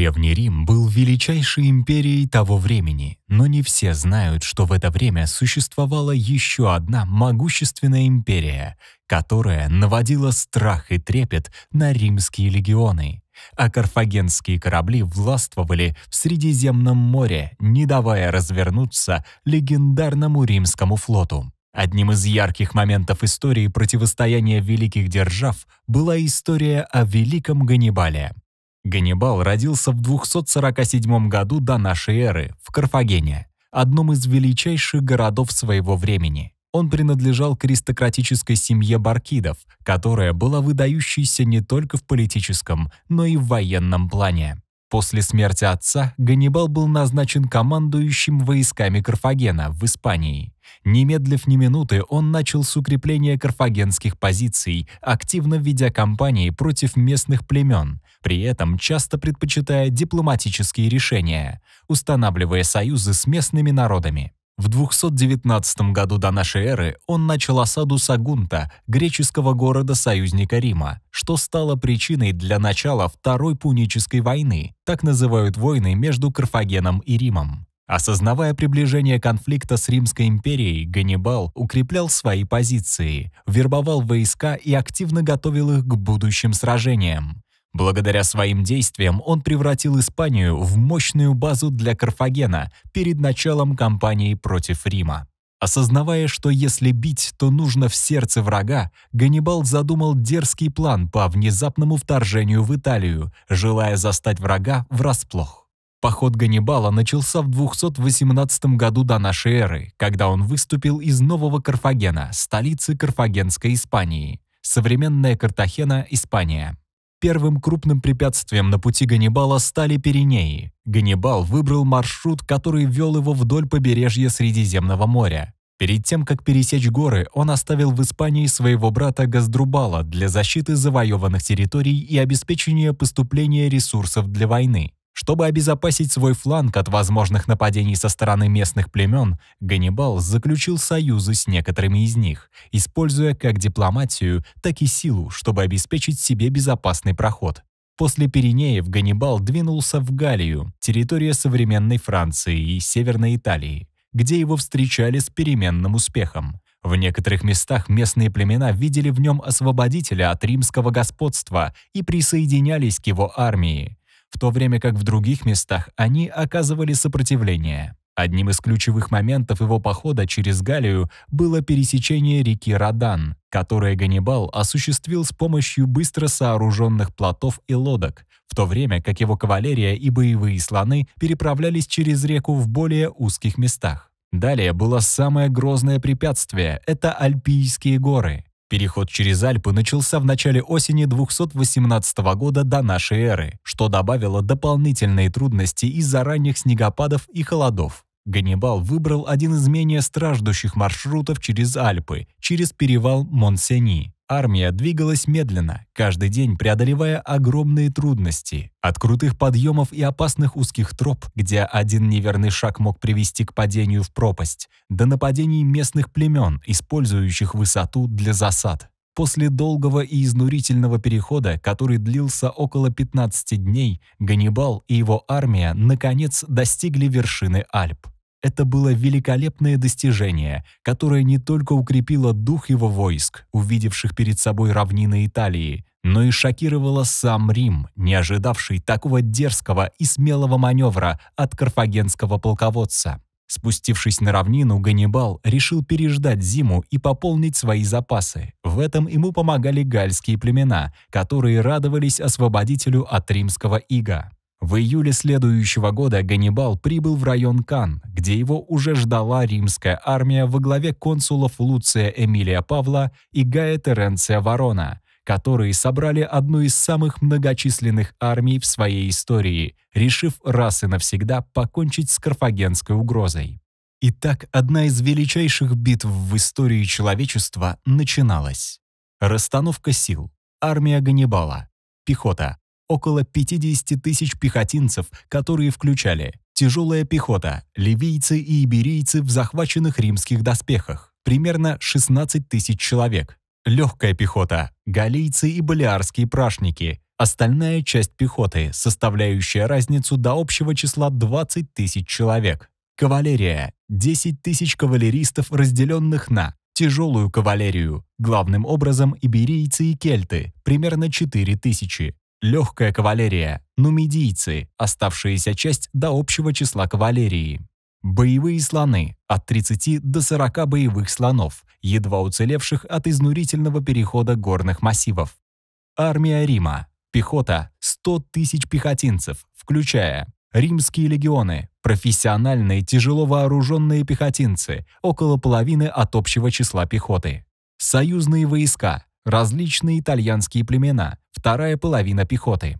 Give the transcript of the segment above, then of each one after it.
Древний Рим был величайшей империей того времени, но не все знают, что в это время существовала еще одна могущественная империя, которая наводила страх и трепет на римские легионы. А карфагенские корабли властвовали в Средиземном море, не давая развернуться легендарному римскому флоту. Одним из ярких моментов истории противостояния великих держав была история о великом Ганнибале. Ганнибал родился в 247 году до нашей эры в Карфагене, одном из величайших городов своего времени. Он принадлежал к аристократической семье баркидов, которая была выдающейся не только в политическом, но и в военном плане. После смерти отца Ганнибал был назначен командующим войсками Карфагена в Испании. Немедлив ни минуты он начал с укрепления карфагенских позиций, активно ведя кампании против местных племен, при этом часто предпочитая дипломатические решения, устанавливая союзы с местными народами. В 219 году до нашей эры он начал осаду Сагунта, греческого города союзника Рима, что стало причиной для начала Второй Пунической войны, так называют войны между Карфагеном и Римом. Осознавая приближение конфликта с Римской империей, Ганнибал укреплял свои позиции, вербовал войска и активно готовил их к будущим сражениям. Благодаря своим действиям он превратил Испанию в мощную базу для Карфагена перед началом кампании против Рима. Осознавая, что если бить, то нужно в сердце врага, Ганнибал задумал дерзкий план по внезапному вторжению в Италию, желая застать врага врасплох. Поход Ганнибала начался в 218 году до нашей эры, когда он выступил из Нового Карфагена, столицы Карфагенской Испании, современная Картахена, Испания. Первым крупным препятствием на пути Ганнибала стали Пиренеи. Ганнибал выбрал маршрут, который вел его вдоль побережья Средиземного моря. Перед тем, как пересечь горы, он оставил в Испании своего брата Газдрубала для защиты завоеванных территорий и обеспечения поступления ресурсов для войны. Чтобы обезопасить свой фланг от возможных нападений со стороны местных племен, Ганнибал заключил союзы с некоторыми из них, используя как дипломатию, так и силу, чтобы обеспечить себе безопасный проход. После Пиренеев Ганнибал двинулся в Галлию, территория современной Франции и Северной Италии, где его встречали с переменным успехом. В некоторых местах местные племена видели в нем освободителя от римского господства и присоединялись к его армии в то время как в других местах они оказывали сопротивление. Одним из ключевых моментов его похода через Галлию было пересечение реки Радан, которое Ганнибал осуществил с помощью быстро сооруженных плотов и лодок, в то время как его кавалерия и боевые слоны переправлялись через реку в более узких местах. Далее было самое грозное препятствие – это Альпийские горы. Переход через Альпы начался в начале осени 218 года до нашей эры, что добавило дополнительные трудности из-за ранних снегопадов и холодов. Ганнибал выбрал один из менее страждущих маршрутов через Альпы, через перевал Монсени. Армия двигалась медленно, каждый день преодолевая огромные трудности. От крутых подъемов и опасных узких троп, где один неверный шаг мог привести к падению в пропасть, до нападений местных племен, использующих высоту для засад. После долгого и изнурительного перехода, который длился около 15 дней, Ганнибал и его армия наконец достигли вершины Альп. Это было великолепное достижение, которое не только укрепило дух его войск, увидевших перед собой равнины Италии, но и шокировало сам Рим, не ожидавший такого дерзкого и смелого маневра от карфагенского полководца. Спустившись на равнину, Ганнибал решил переждать зиму и пополнить свои запасы. В этом ему помогали гальские племена, которые радовались освободителю от римского ига. В июле следующего года Ганнибал прибыл в район Кан, где его уже ждала римская армия во главе консулов Луция Эмилия Павла и Гая Теренция Ворона, которые собрали одну из самых многочисленных армий в своей истории, решив раз и навсегда покончить с карфагенской угрозой. Итак, одна из величайших битв в истории человечества начиналась. Расстановка сил. Армия Ганнибала. Пехота около 50 тысяч пехотинцев, которые включали тяжелая пехота, ливийцы и иберийцы в захваченных римских доспехах, примерно 16 тысяч человек, легкая пехота, галийцы и балиарские прашники, остальная часть пехоты, составляющая разницу до общего числа 20 тысяч человек, кавалерия, 10 тысяч кавалеристов, разделенных на тяжелую кавалерию, главным образом иберийцы и кельты, примерно 4 тысячи, легкая кавалерия, нумидийцы, оставшаяся часть до общего числа кавалерии. Боевые слоны – от 30 до 40 боевых слонов, едва уцелевших от изнурительного перехода горных массивов. Армия Рима. Пехота – 100 тысяч пехотинцев, включая римские легионы, профессиональные тяжело вооруженные пехотинцы, около половины от общего числа пехоты. Союзные войска различные итальянские племена, вторая половина пехоты.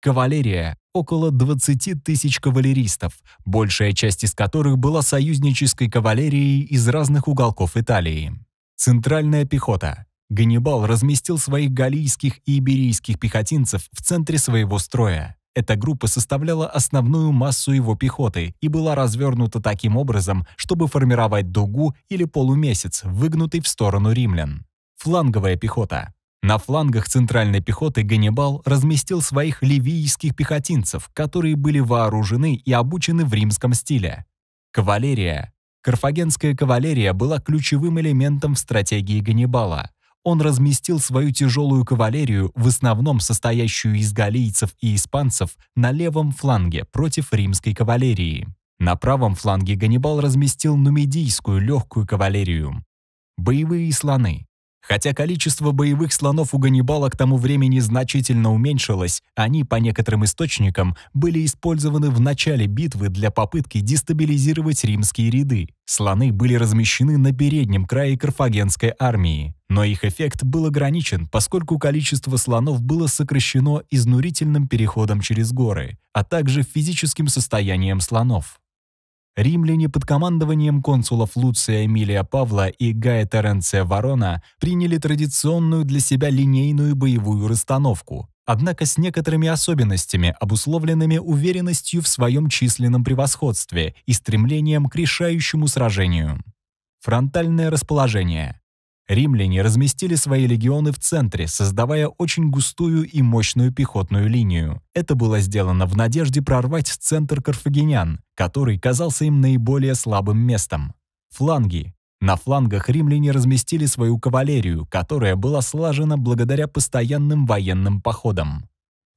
Кавалерия – около 20 тысяч кавалеристов, большая часть из которых была союзнической кавалерией из разных уголков Италии. Центральная пехота. Ганнибал разместил своих галийских и иберийских пехотинцев в центре своего строя. Эта группа составляла основную массу его пехоты и была развернута таким образом, чтобы формировать дугу или полумесяц, выгнутый в сторону римлян фланговая пехота. На флангах центральной пехоты Ганнибал разместил своих ливийских пехотинцев, которые были вооружены и обучены в римском стиле. Кавалерия. Карфагенская кавалерия была ключевым элементом в стратегии Ганнибала. Он разместил свою тяжелую кавалерию, в основном состоящую из галлийцев и испанцев, на левом фланге против римской кавалерии. На правом фланге Ганнибал разместил нумидийскую легкую кавалерию. Боевые слоны. Хотя количество боевых слонов у Ганнибала к тому времени значительно уменьшилось, они, по некоторым источникам, были использованы в начале битвы для попытки дестабилизировать римские ряды. Слоны были размещены на переднем крае карфагенской армии, но их эффект был ограничен, поскольку количество слонов было сокращено изнурительным переходом через горы, а также физическим состоянием слонов. Римляне под командованием консулов Луция Эмилия Павла и Гая Теренция Ворона приняли традиционную для себя линейную боевую расстановку, однако с некоторыми особенностями, обусловленными уверенностью в своем численном превосходстве и стремлением к решающему сражению. Фронтальное расположение – Римляне разместили свои легионы в центре, создавая очень густую и мощную пехотную линию. Это было сделано в надежде прорвать центр карфагенян, который казался им наиболее слабым местом. Фланги. На флангах римляне разместили свою кавалерию, которая была слажена благодаря постоянным военным походам.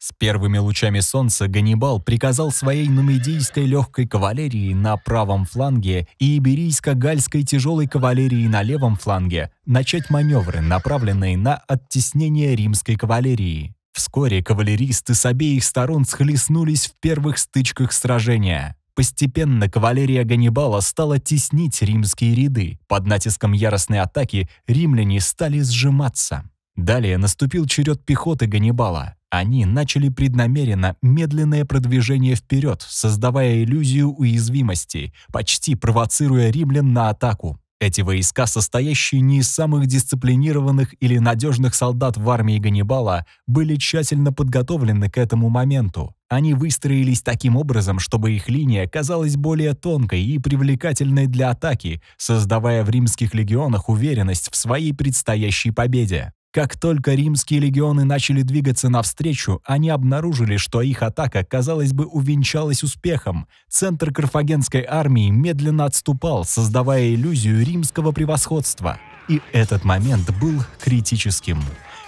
С первыми лучами солнца Ганнибал приказал своей нумидийской легкой кавалерии на правом фланге и иберийско-гальской тяжелой кавалерии на левом фланге начать маневры, направленные на оттеснение римской кавалерии. Вскоре кавалеристы с обеих сторон схлестнулись в первых стычках сражения. Постепенно кавалерия Ганнибала стала теснить римские ряды. Под натиском яростной атаки римляне стали сжиматься. Далее наступил черед пехоты Ганнибала. Они начали преднамеренно медленное продвижение вперед, создавая иллюзию уязвимости, почти провоцируя римлян на атаку. Эти войска, состоящие не из самых дисциплинированных или надежных солдат в армии Ганнибала, были тщательно подготовлены к этому моменту. Они выстроились таким образом, чтобы их линия казалась более тонкой и привлекательной для атаки, создавая в римских легионах уверенность в своей предстоящей победе. Как только римские легионы начали двигаться навстречу, они обнаружили, что их атака, казалось бы, увенчалась успехом. Центр карфагенской армии медленно отступал, создавая иллюзию римского превосходства. И этот момент был критическим.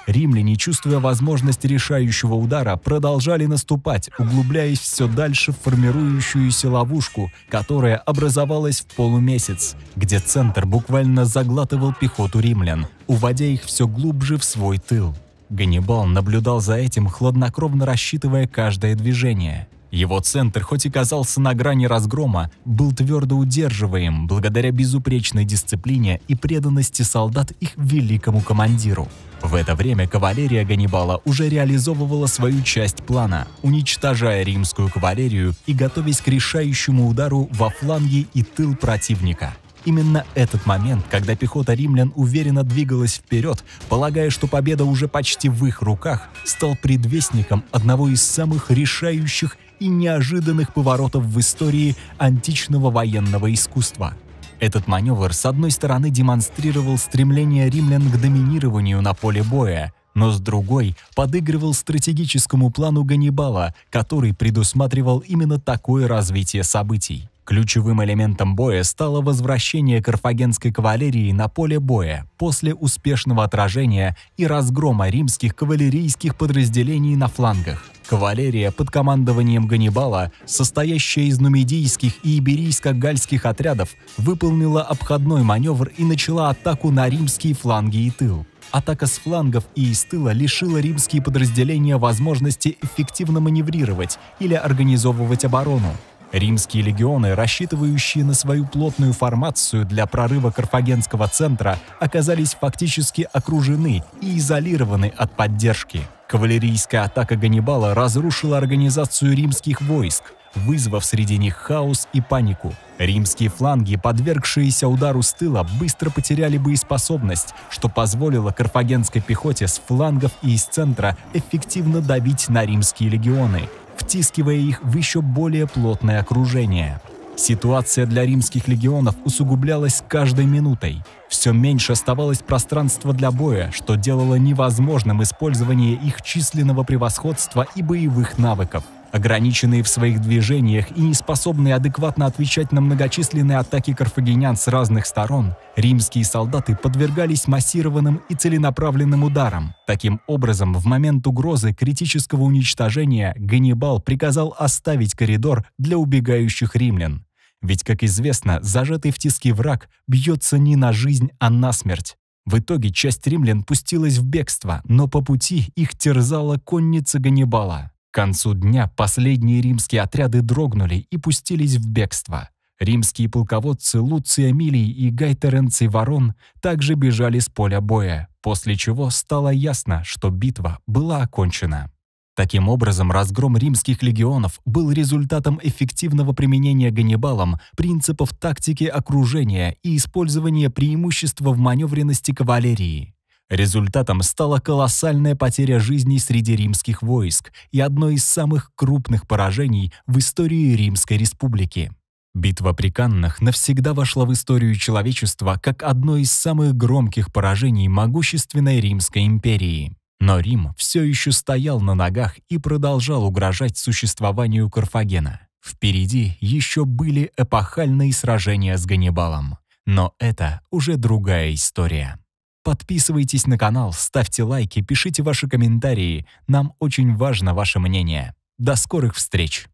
Римляне, чувствуя возможность решающего удара, продолжали наступать, углубляясь все дальше в формирующуюся ловушку, которая образовалась в полумесяц, где центр буквально заглатывал пехоту римлян, уводя их все глубже в свой тыл. Ганнибал наблюдал за этим, хладнокровно рассчитывая каждое движение. Его центр, хоть и казался на грани разгрома, был твердо удерживаем благодаря безупречной дисциплине и преданности солдат их великому командиру. В это время кавалерия Ганнибала уже реализовывала свою часть плана, уничтожая римскую кавалерию и готовясь к решающему удару во фланге и тыл противника. Именно этот момент, когда пехота римлян уверенно двигалась вперед, полагая, что победа уже почти в их руках, стал предвестником одного из самых решающих и неожиданных поворотов в истории античного военного искусства – этот маневр, с одной стороны, демонстрировал стремление римлян к доминированию на поле боя, но с другой подыгрывал стратегическому плану Ганнибала, который предусматривал именно такое развитие событий. Ключевым элементом боя стало возвращение карфагенской кавалерии на поле боя после успешного отражения и разгрома римских кавалерийских подразделений на флангах. Кавалерия под командованием Ганнибала, состоящая из нумидийских и иберийско-гальских отрядов, выполнила обходной маневр и начала атаку на римские фланги и тыл. Атака с флангов и из тыла лишила римские подразделения возможности эффективно маневрировать или организовывать оборону. Римские легионы, рассчитывающие на свою плотную формацию для прорыва Карфагенского центра, оказались фактически окружены и изолированы от поддержки. Кавалерийская атака Ганнибала разрушила организацию римских войск, вызвав среди них хаос и панику. Римские фланги, подвергшиеся удару с тыла, быстро потеряли боеспособность, что позволило карфагенской пехоте с флангов и из центра эффективно давить на римские легионы втискивая их в еще более плотное окружение. Ситуация для римских легионов усугублялась с каждой минутой. Все меньше оставалось пространства для боя, что делало невозможным использование их численного превосходства и боевых навыков. Ограниченные в своих движениях и неспособные адекватно отвечать на многочисленные атаки карфагенян с разных сторон, римские солдаты подвергались массированным и целенаправленным ударам. Таким образом, в момент угрозы критического уничтожения Ганнибал приказал оставить коридор для убегающих римлян. Ведь, как известно, зажатый в тиски враг бьется не на жизнь, а на смерть. В итоге часть римлян пустилась в бегство, но по пути их терзала конница Ганнибала концу дня последние римские отряды дрогнули и пустились в бегство. Римские полководцы Луций Эмилий и Гай Теренций Ворон также бежали с поля боя, после чего стало ясно, что битва была окончена. Таким образом, разгром римских легионов был результатом эффективного применения Ганнибалом принципов тактики окружения и использования преимущества в маневренности кавалерии. Результатом стала колоссальная потеря жизней среди римских войск и одно из самых крупных поражений в истории Римской республики. Битва при Каннах навсегда вошла в историю человечества как одно из самых громких поражений могущественной Римской империи. Но Рим все еще стоял на ногах и продолжал угрожать существованию Карфагена. Впереди еще были эпохальные сражения с Ганнибалом. Но это уже другая история. Подписывайтесь на канал, ставьте лайки, пишите ваши комментарии. Нам очень важно ваше мнение. До скорых встреч!